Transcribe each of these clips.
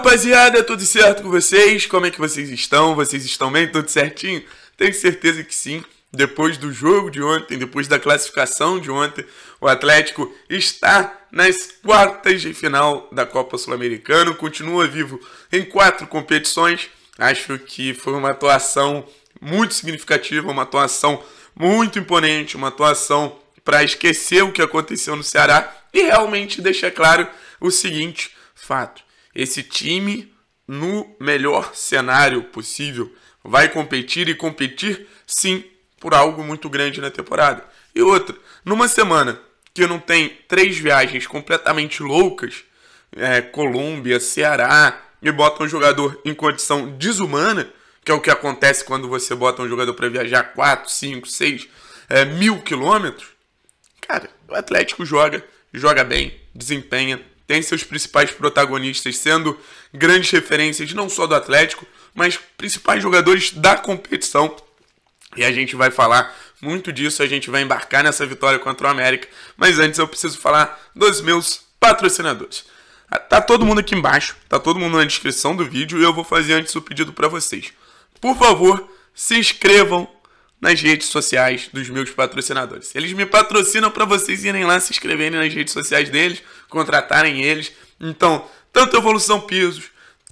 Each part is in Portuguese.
rapaziada, tudo certo com vocês? Como é que vocês estão? Vocês estão bem? Tudo certinho? Tenho certeza que sim. Depois do jogo de ontem, depois da classificação de ontem, o Atlético está nas quartas de final da Copa Sul-Americana, continua vivo em quatro competições. Acho que foi uma atuação muito significativa, uma atuação muito imponente, uma atuação para esquecer o que aconteceu no Ceará e realmente deixar claro o seguinte fato. Esse time, no melhor cenário possível, vai competir e competir sim por algo muito grande na temporada. E outra, numa semana que não tem três viagens completamente loucas, é, Colômbia, Ceará, e bota um jogador em condição desumana, que é o que acontece quando você bota um jogador para viajar 4, 5, 6 mil quilômetros. Cara, o Atlético joga, joga bem, desempenha, tem seus principais protagonistas sendo grandes referências, não só do Atlético, mas principais jogadores da competição. E a gente vai falar muito disso, a gente vai embarcar nessa vitória contra o América. Mas antes eu preciso falar dos meus patrocinadores. Ah, tá todo mundo aqui embaixo, tá todo mundo na descrição do vídeo e eu vou fazer antes o pedido para vocês. Por favor, se inscrevam nas redes sociais dos meus patrocinadores. Eles me patrocinam para vocês irem lá se inscreverem nas redes sociais deles, contratarem eles. Então, tanto Evolução Pisos,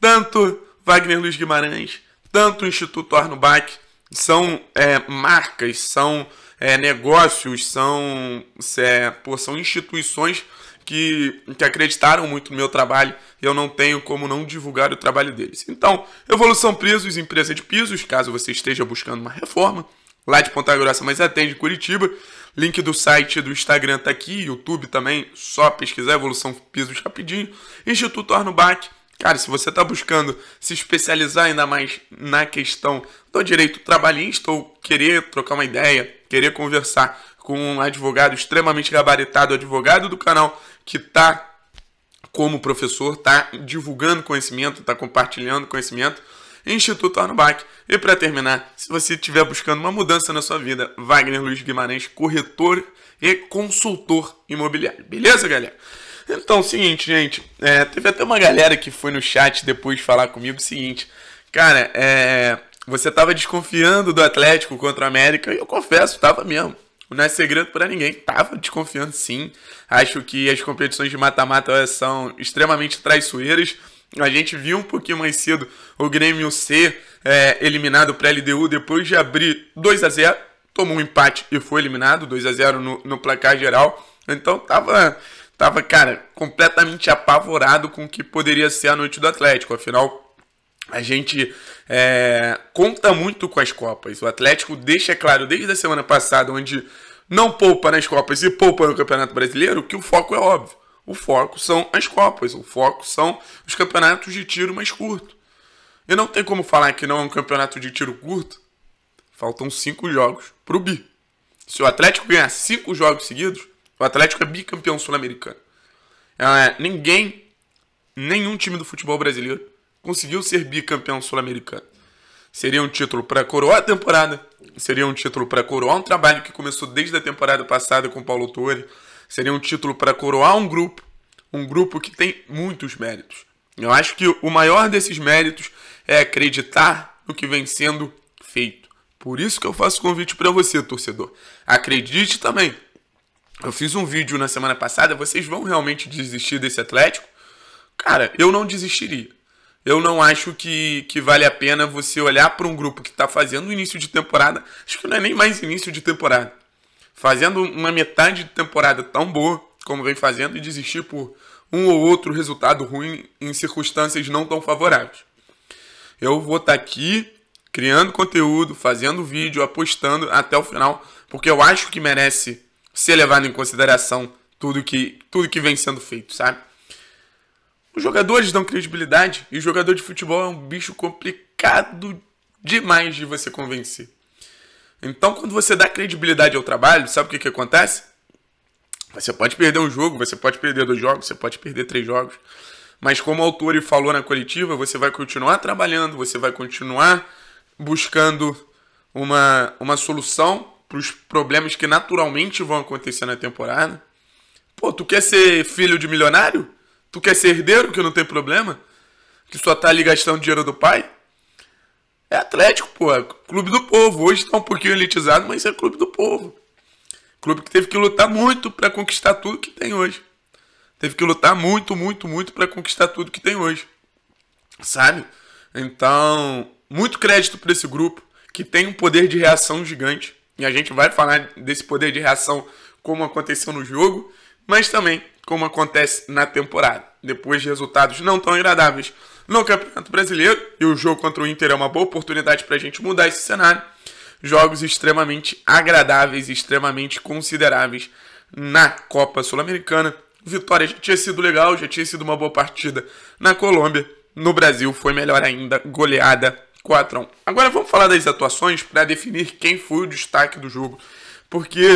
tanto Wagner Luiz Guimarães, tanto Instituto Arno Bach, são é, marcas, são é, negócios, são, é, pô, são instituições que, que acreditaram muito no meu trabalho e eu não tenho como não divulgar o trabalho deles. Então, Evolução Pisos, empresa de pisos, caso você esteja buscando uma reforma, lá de Ponta Grossa, mas atende Curitiba. Link do site do Instagram tá aqui, YouTube também, só pesquisar Evolução Pisos rapidinho. Instituto Arnubac, cara, se você tá buscando se especializar ainda mais na questão do direito trabalhista ou querer trocar uma ideia, querer conversar com um advogado extremamente gabaritado, advogado do canal que tá como professor, tá divulgando conhecimento, tá compartilhando conhecimento, Instituto Arnubac. E para terminar, se você estiver buscando uma mudança na sua vida, Wagner Luiz Guimarães, corretor e consultor imobiliário. Beleza, galera? Então, seguinte, gente. É, teve até uma galera que foi no chat depois falar comigo o seguinte. Cara, é, você estava desconfiando do Atlético contra o América e eu confesso, estava mesmo. Não é segredo para ninguém. Tava desconfiando sim. Acho que as competições de mata-mata são extremamente traiçoeiras. A gente viu um pouquinho mais cedo o Grêmio ser é, eliminado para a LDU depois de abrir 2 a 0 tomou um empate e foi eliminado, 2 a 0 no, no placar geral. Então tava, tava, cara, completamente apavorado com o que poderia ser a noite do Atlético. Afinal, a gente é, conta muito com as Copas. O Atlético deixa claro desde a semana passada, onde não poupa nas Copas e poupa no Campeonato Brasileiro, que o foco é óbvio. O foco são as Copas, o foco são os campeonatos de tiro mais curto. E não tem como falar que não é um campeonato de tiro curto. Faltam cinco jogos para o bi. Se o Atlético ganhar cinco jogos seguidos, o Atlético é bicampeão sul-americano. É, ninguém, nenhum time do futebol brasileiro conseguiu ser bicampeão sul-americano. Seria um título para coroar a temporada, seria um título para coroar um trabalho que começou desde a temporada passada com o Paulo Torre, Seria um título para coroar um grupo, um grupo que tem muitos méritos. Eu acho que o maior desses méritos é acreditar no que vem sendo feito. Por isso que eu faço o convite para você, torcedor. Acredite também. Eu fiz um vídeo na semana passada, vocês vão realmente desistir desse Atlético? Cara, eu não desistiria. Eu não acho que, que vale a pena você olhar para um grupo que está fazendo início de temporada. Acho que não é nem mais início de temporada fazendo uma metade de temporada tão boa como vem fazendo e desistir por um ou outro resultado ruim em circunstâncias não tão favoráveis. Eu vou estar tá aqui criando conteúdo, fazendo vídeo, apostando até o final, porque eu acho que merece ser levado em consideração tudo que, tudo que vem sendo feito, sabe? Os jogadores dão credibilidade e jogador de futebol é um bicho complicado demais de você convencer. Então, quando você dá credibilidade ao trabalho, sabe o que, que acontece? Você pode perder um jogo, você pode perder dois jogos, você pode perder três jogos. Mas como o autor falou na coletiva, você vai continuar trabalhando, você vai continuar buscando uma, uma solução para os problemas que naturalmente vão acontecer na temporada. Pô, tu quer ser filho de milionário? Tu quer ser herdeiro que não tem problema? Que só tá ali gastando dinheiro do pai? Atlético, pô, é clube do povo. Hoje está um pouquinho elitizado, mas é clube do povo. Clube que teve que lutar muito para conquistar tudo que tem hoje. Teve que lutar muito, muito, muito para conquistar tudo que tem hoje. Sabe? Então, muito crédito para esse grupo que tem um poder de reação gigante. E a gente vai falar desse poder de reação como aconteceu no jogo, mas também como acontece na temporada, depois de resultados não tão agradáveis no Campeonato Brasileiro. E o jogo contra o Inter é uma boa oportunidade para a gente mudar esse cenário. Jogos extremamente agradáveis, extremamente consideráveis na Copa Sul-Americana. Vitória já tinha sido legal, já tinha sido uma boa partida na Colômbia. No Brasil foi melhor ainda, goleada 4 a 1. Agora vamos falar das atuações para definir quem foi o destaque do jogo, porque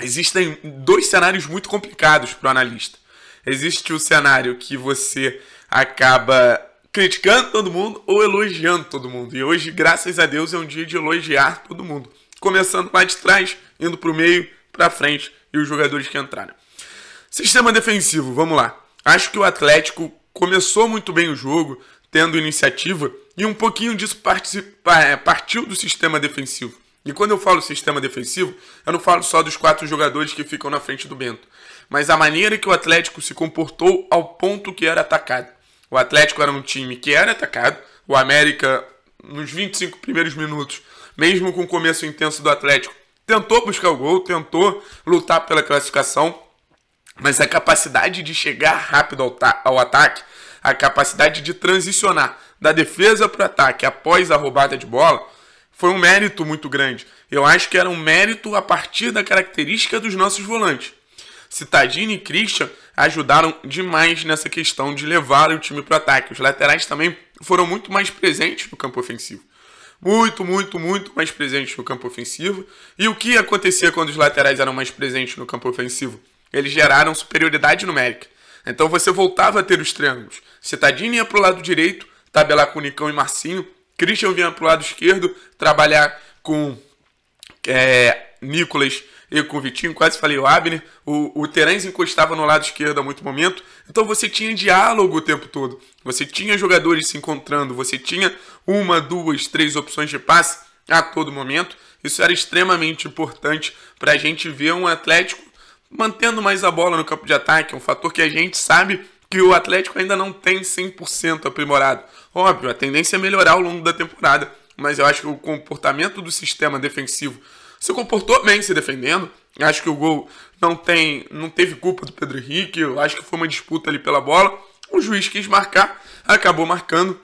existem dois cenários muito complicados para o analista. Existe o cenário que você acaba criticando todo mundo ou elogiando todo mundo. E hoje, graças a Deus, é um dia de elogiar todo mundo. Começando lá de trás, indo para o meio, para frente e os jogadores que entraram. Sistema defensivo, vamos lá. Acho que o Atlético começou muito bem o jogo, tendo iniciativa, e um pouquinho disso é, partiu do sistema defensivo. E quando eu falo sistema defensivo, eu não falo só dos quatro jogadores que ficam na frente do Bento, mas a maneira que o Atlético se comportou ao ponto que era atacado. O Atlético era um time que era atacado. O América, nos 25 primeiros minutos, mesmo com o começo intenso do Atlético, tentou buscar o gol, tentou lutar pela classificação, mas a capacidade de chegar rápido ao, ao ataque, a capacidade de transicionar da defesa para o ataque após a roubada de bola, foi um mérito muito grande. Eu acho que era um mérito a partir da característica dos nossos volantes. Citadini e Christian ajudaram demais nessa questão de levar o time para o ataque. Os laterais também foram muito mais presentes no campo ofensivo. Muito, muito, muito mais presentes no campo ofensivo. E o que acontecia quando os laterais eram mais presentes no campo ofensivo? Eles geraram superioridade numérica. Então você voltava a ter os triângulos. Citadini ia para o lado direito, tabelar com Nicão e Marcinho. Christian vinha para o lado esquerdo, trabalhar com é, Nicolas eu com o Vitinho, quase falei o Abner, o, o Terence encostava no lado esquerdo a muito momento, então você tinha diálogo o tempo todo, você tinha jogadores se encontrando, você tinha uma, duas, três opções de passe a todo momento, isso era extremamente importante para a gente ver um Atlético mantendo mais a bola no campo de ataque, é um fator que a gente sabe que o Atlético ainda não tem 100% aprimorado. Óbvio, a tendência é melhorar ao longo da temporada, mas eu acho que o comportamento do sistema defensivo se comportou bem se defendendo. Acho que o gol não tem, não teve culpa do Pedro Henrique. Eu acho que foi uma disputa ali pela bola. O juiz quis marcar, acabou marcando.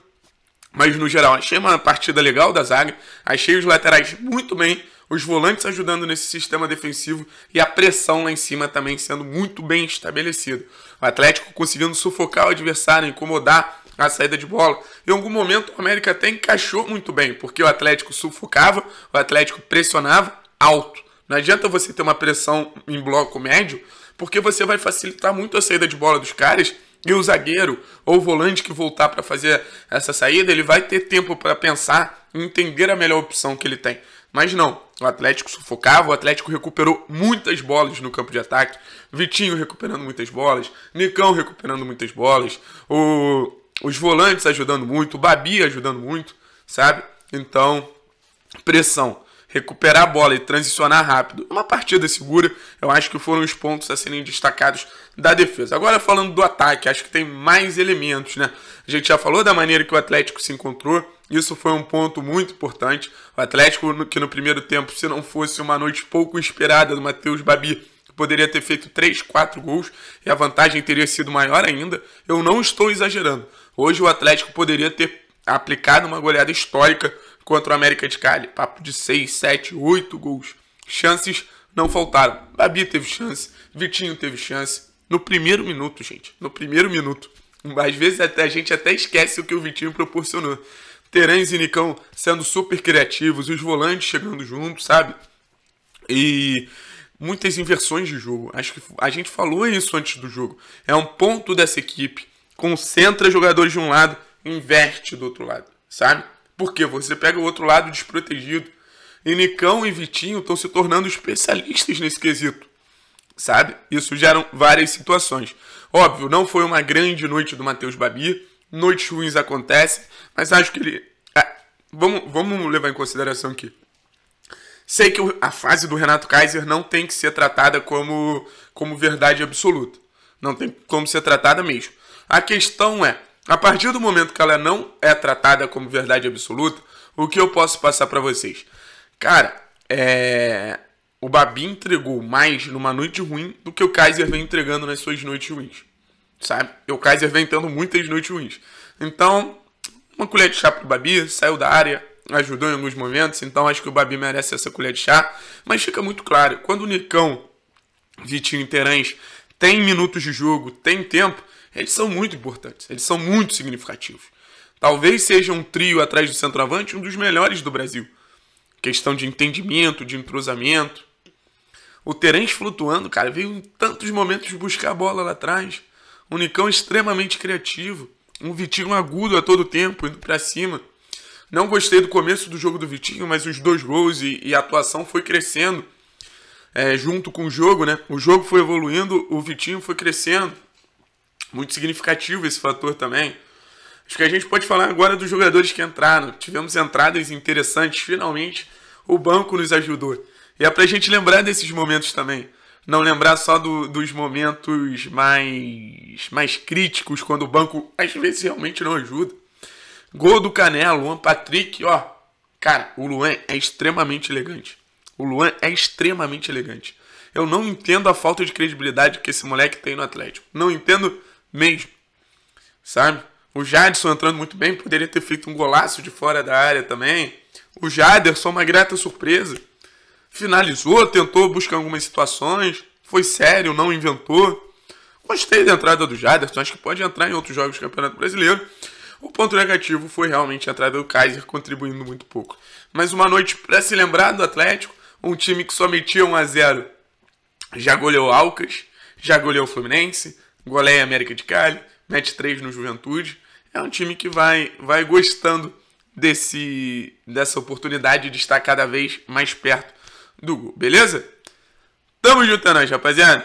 Mas no geral, achei uma partida legal da zaga. Achei os laterais muito bem. Os volantes ajudando nesse sistema defensivo e a pressão lá em cima também sendo muito bem estabelecida. O Atlético conseguindo sufocar o adversário, incomodar a saída de bola. Em algum momento o América até encaixou muito bem, porque o Atlético sufocava, o Atlético pressionava alto. Não adianta você ter uma pressão em bloco médio, porque você vai facilitar muito a saída de bola dos caras e o zagueiro ou o volante que voltar para fazer essa saída, ele vai ter tempo para pensar e entender a melhor opção que ele tem. Mas não, o Atlético sufocava, o Atlético recuperou muitas bolas no campo de ataque. Vitinho recuperando muitas bolas, Nicão recuperando muitas bolas, o, os volantes ajudando muito, o Babi ajudando muito, sabe? Então, pressão recuperar a bola e transicionar rápido. Uma partida segura, eu acho que foram os pontos a serem destacados da defesa. Agora falando do ataque, acho que tem mais elementos, né? A gente já falou da maneira que o Atlético se encontrou, isso foi um ponto muito importante. O Atlético, que no primeiro tempo, se não fosse uma noite pouco esperada do Matheus Babi, poderia ter feito 3, 4 gols e a vantagem teria sido maior ainda. Eu não estou exagerando. Hoje o Atlético poderia ter aplicado uma goleada histórica contra o América de Cali. Papo de 6, 7, 8 gols. Chances não faltaram. Babi teve chance, Vitinho teve chance. No primeiro minuto, gente. No primeiro minuto. Às vezes até, a gente até esquece o que o Vitinho proporcionou. Terães e Nicão sendo super criativos, os volantes chegando juntos, sabe? E muitas inversões de jogo. Acho que a gente falou isso antes do jogo. É um ponto dessa equipe. Concentra jogadores de um lado, inverte do outro lado, sabe? Porque você pega o outro lado desprotegido. E Nicão e Vitinho estão se tornando especialistas nesse quesito. Sabe? Isso geram várias situações. Óbvio, não foi uma grande noite do Matheus Babi. Noites ruins acontecem, mas acho que ele. Ah, vamos, vamos levar em consideração aqui. Sei que a fase do Renato Kaiser não tem que ser tratada como, como verdade absoluta. Não tem como ser tratada mesmo. A questão é: a partir do momento que ela não é tratada como verdade absoluta, o que eu posso passar para vocês? Cara, é... o Babi entregou mais numa noite ruim do que o Kaiser vem entregando nas suas noites ruins. Sabe? E o Kaiser vem tendo muitas noites ruins. Então, uma colher de chá pro Babi, saiu da área, ajudou em alguns momentos, então acho que o Babi merece essa colher de chá. Mas fica muito claro, quando o Nicão, Vitinho e Terãs tem minutos de jogo, tem tempo, eles são muito importantes, eles são muito significativos. Talvez seja um trio atrás do centroavante um dos melhores do Brasil. Questão de entendimento, de entrosamento. O Terence flutuando, cara, veio em tantos momentos buscar a bola lá atrás. Um Nicão extremamente criativo. Um Vitinho agudo a todo tempo, indo para cima. Não gostei do começo do jogo do Vitinho, mas os dois gols e, e a atuação foi crescendo é, junto com o jogo, né? O jogo foi evoluindo, o Vitinho foi crescendo. Muito significativo esse fator também. Acho que a gente pode falar agora dos jogadores que entraram. Tivemos entradas interessantes, finalmente o banco nos ajudou. E é pra gente lembrar desses momentos também. Não lembrar só do, dos momentos mais, mais críticos, quando o banco às vezes realmente não ajuda. Gol do Canelo, Luan Patrick, ó. Cara, o Luan é extremamente elegante. O Luan é extremamente elegante. Eu não entendo a falta de credibilidade que esse moleque tem no Atlético. Não entendo mesmo. Sabe? O Jadson entrando muito bem, poderia ter feito um golaço de fora da área também. O Jaderson, uma grata surpresa. Finalizou, tentou buscar algumas situações. Foi sério, não inventou. Gostei da entrada do Jaderson, acho que pode entrar em outros jogos do Campeonato Brasileiro. O ponto negativo foi realmente a entrada do Kaiser, contribuindo muito pouco. Mas uma noite para se lembrar do Atlético, um time que só metia 1 a 0 já goleou Alcas, já goleou o Fluminense, Golé América de Cali, mete três no Juventude. É um time que vai, vai gostando desse, dessa oportunidade de estar cada vez mais perto do gol, beleza? Tamo junto, é nóis, rapaziada.